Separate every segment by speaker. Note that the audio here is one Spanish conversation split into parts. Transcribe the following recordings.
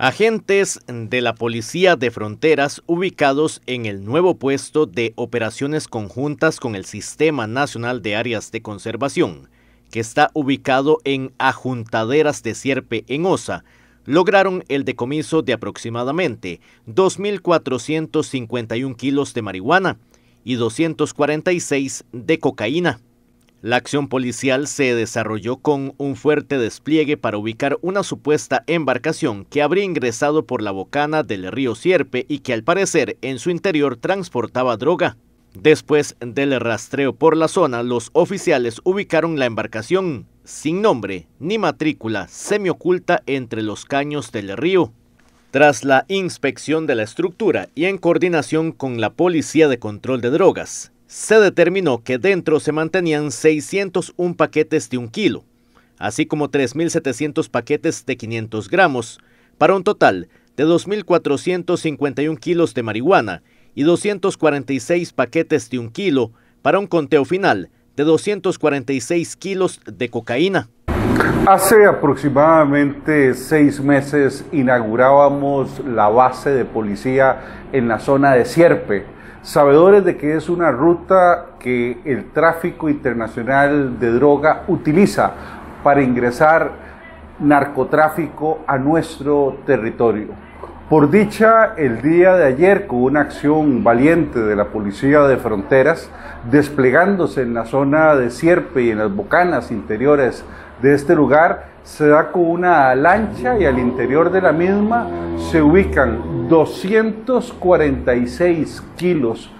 Speaker 1: Agentes de la Policía de Fronteras ubicados en el nuevo puesto de operaciones conjuntas con el Sistema Nacional de Áreas de Conservación, que está ubicado en Ajuntaderas de Sierpe en Osa, lograron el decomiso de aproximadamente 2.451 kilos de marihuana y 246 de cocaína. La acción policial se desarrolló con un fuerte despliegue para ubicar una supuesta embarcación que habría ingresado por la bocana del río Sierpe y que al parecer en su interior transportaba droga. Después del rastreo por la zona, los oficiales ubicaron la embarcación, sin nombre ni matrícula, semioculta entre los caños del río. Tras la inspección de la estructura y en coordinación con la Policía de Control de Drogas, se determinó que dentro se mantenían 601 paquetes de un kilo, así como 3.700 paquetes de 500 gramos, para un total de 2.451 kilos de marihuana y 246 paquetes de un kilo, para un conteo final de 246 kilos de cocaína.
Speaker 2: Hace aproximadamente seis meses inaugurábamos la base de policía en la zona de Sierpe, sabedores de que es una ruta que el tráfico internacional de droga utiliza para ingresar narcotráfico a nuestro territorio. Por dicha, el día de ayer, con una acción valiente de la Policía de Fronteras, desplegándose en la zona de Sierpe y en las bocanas interiores de este lugar se da con una lancha y al interior de la misma se ubican 246 kilos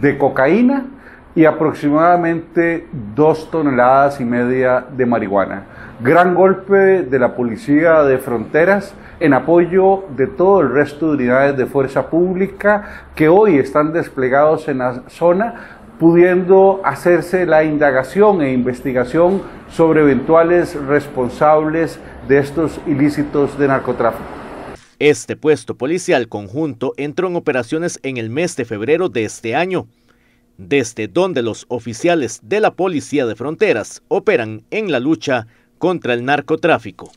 Speaker 2: de cocaína y aproximadamente dos toneladas y media de marihuana. Gran golpe de la policía de fronteras en apoyo de todo el resto de unidades de fuerza pública que hoy están desplegados en la zona pudiendo hacerse la indagación e investigación sobre eventuales responsables de estos ilícitos de narcotráfico.
Speaker 1: Este puesto policial conjunto entró en operaciones en el mes de febrero de este año, desde donde los oficiales de la Policía de Fronteras operan en la lucha contra el narcotráfico.